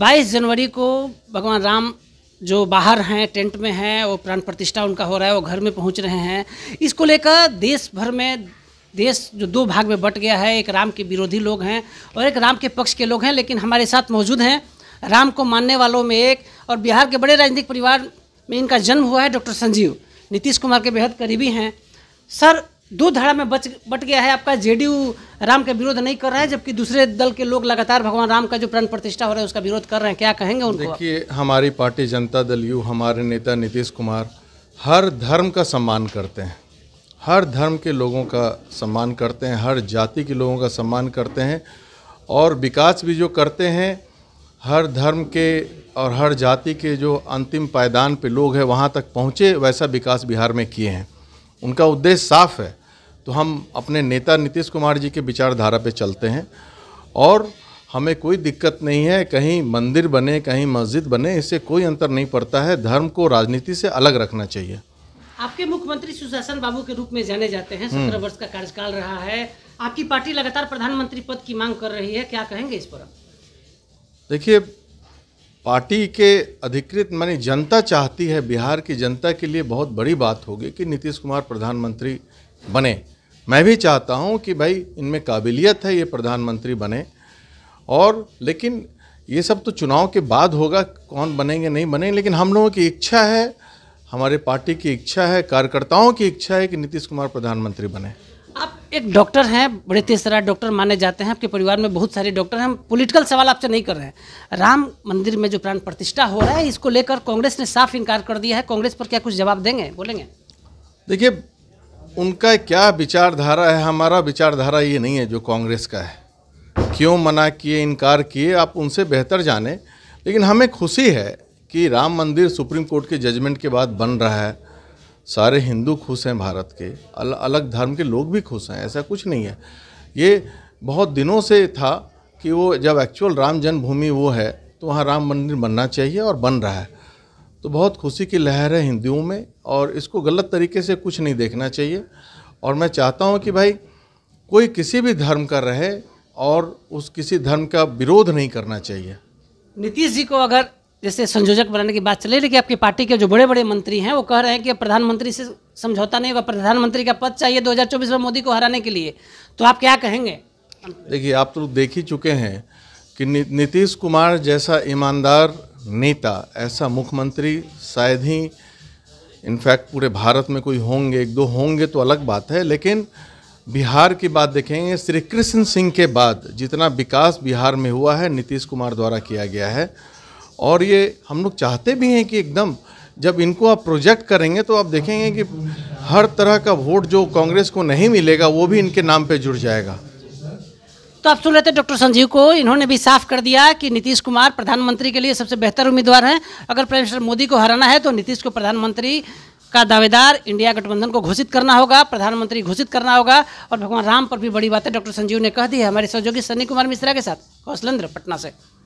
22 जनवरी को भगवान राम जो बाहर हैं टेंट में हैं वो प्राण प्रतिष्ठा उनका हो रहा है वो घर में पहुंच रहे हैं इसको लेकर देश भर में देश जो दो भाग में बट गया है एक राम के विरोधी लोग हैं और एक राम के पक्ष के लोग हैं लेकिन हमारे साथ मौजूद हैं राम को मानने वालों में एक और बिहार के बड़े राजनीतिक परिवार में इनका जन्म हुआ है डॉक्टर संजीव नीतीश कुमार के बेहद करीबी हैं सर दो धारा में बच बट गया है आपका जेडीयू राम का विरोध नहीं कर रहा है जबकि दूसरे दल के लोग लगातार भगवान राम का जो प्राण प्रतिष्ठा हो रहा है उसका विरोध कर रहे हैं क्या कहेंगे उनको देखिए हमारी पार्टी जनता दल यू हमारे नेता नीतीश कुमार हर धर्म का सम्मान करते हैं हर धर्म के लोगों का सम्मान करते हैं हर जाति के लोगों का सम्मान करते हैं और विकास भी जो करते हैं हर धर्म के और हर जाति के जो अंतिम पायदान पे लोग हैं वहाँ तक पहुँचे वैसा विकास बिहार में किए हैं उनका उद्देश्य साफ है तो हम अपने नेता नीतीश कुमार जी के विचारधारा पे चलते हैं और हमें कोई दिक्कत नहीं है कहीं मंदिर बने कहीं मस्जिद बने इससे कोई अंतर नहीं पड़ता है धर्म को राजनीति से अलग रखना चाहिए आपके मुख्यमंत्री सुशासन बाबू के रूप में जाने जाते हैं सत्रह हम्म। वर्ष का कार्यकाल रहा है आपकी पार्टी लगातार प्रधानमंत्री पद की मांग कर रही है क्या कहेंगे इस पर देखिए पार्टी के अधिकृत मानी जनता चाहती है बिहार की जनता के लिए बहुत बड़ी बात होगी कि नीतीश कुमार प्रधानमंत्री बने मैं भी चाहता हूं कि भाई इनमें काबिलियत है ये प्रधानमंत्री बने और लेकिन ये सब तो चुनाव के बाद होगा कौन बनेंगे नहीं बनेंगे लेकिन हम लोगों की इच्छा है हमारे पार्टी की इच्छा है कार्यकर्ताओं की इच्छा है कि नीतीश कुमार प्रधानमंत्री बने आप एक डॉक्टर हैं बड़े तेज तरह डॉक्टर माने जाते हैं आपके परिवार में बहुत सारे डॉक्टर हैं हम पॉलिटिकल सवाल आपसे नहीं कर रहे हैं राम मंदिर में जो प्राण प्रतिष्ठा हो रहा है इसको लेकर कांग्रेस ने साफ इनकार कर दिया है कांग्रेस पर क्या कुछ जवाब देंगे बोलेंगे देखिए उनका क्या विचारधारा है हमारा विचारधारा ये नहीं है जो कांग्रेस का है क्यों मना किए इनकार किए आप उनसे बेहतर जाने लेकिन हमें खुशी है कि राम मंदिर सुप्रीम कोर्ट के जजमेंट के बाद बन रहा है सारे हिंदू खुश हैं भारत के अल, अलग धर्म के लोग भी खुश हैं ऐसा कुछ नहीं है ये बहुत दिनों से था कि वो जब एक्चुअल राम जन्मभूमि वो है तो वहाँ राम मंदिर बनना चाहिए और बन रहा है तो बहुत खुशी की लहर है हिंदुओं में और इसको गलत तरीके से कुछ नहीं देखना चाहिए और मैं चाहता हूँ कि भाई कोई किसी भी धर्म का रहे और उस किसी धर्म का विरोध नहीं करना चाहिए नीतीश जी को अगर जैसे संयोजक बनाने की बात चले रही कि आपकी पार्टी के जो बड़े बड़े मंत्री हैं वो कह रहे हैं कि प्रधानमंत्री से समझौता नहीं होगा प्रधानमंत्री का पद चाहिए 2024 में मोदी को हराने के लिए तो आप क्या कहेंगे देखिए आप तो देख ही चुके हैं कि नीतीश कुमार जैसा ईमानदार नेता ऐसा मुख्यमंत्री शायद ही इनफैक्ट पूरे भारत में कोई होंगे एक दो होंगे तो अलग बात है लेकिन बिहार की बात देखेंगे श्री कृष्ण सिंह के बाद जितना विकास बिहार में हुआ है नीतीश कुमार द्वारा किया गया है और ये हम लोग चाहते भी हैं कि एकदम जब इनको आप प्रोजेक्ट करेंगे तो आप देखेंगे कि हर तरह का वोट जो कांग्रेस को नहीं मिलेगा वो भी इनके नाम पे जुड़ जाएगा तो आप सुन रहे थे डॉक्टर संजीव को इन्होंने भी साफ कर दिया कि नीतीश कुमार प्रधानमंत्री के लिए सबसे बेहतर उम्मीदवार हैं अगर प्राइम मिनिस्टर मोदी को हराना है तो नीतीश को प्रधानमंत्री का दावेदार इंडिया गठबंधन को घोषित करना होगा प्रधानमंत्री घोषित करना होगा और भगवान राम पर भी बड़ी बातें डॉक्टर संजीव ने कह दी है हमारे सहयोगी सनी कुमार मिश्रा के साथ कौशलेंद्र पटना से